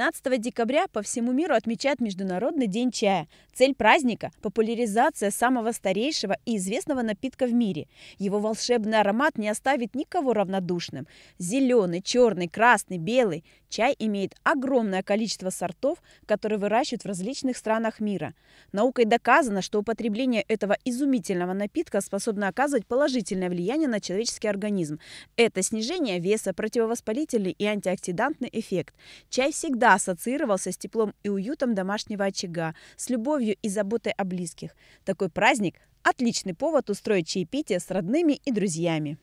15 декабря по всему миру отмечают Международный день чая. Цель праздника – популяризация самого старейшего и известного напитка в мире. Его волшебный аромат не оставит никого равнодушным. Зеленый, черный, красный, белый. Чай имеет огромное количество сортов, которые выращивают в различных странах мира. Наукой доказано, что употребление этого изумительного напитка способно оказывать положительное влияние на человеческий организм. Это снижение веса, противовоспалительный и антиоксидантный эффект. Чай всегда ассоциировался с теплом и уютом домашнего очага, с любовью и заботой о близких. Такой праздник – отличный повод устроить чаепитие с родными и друзьями.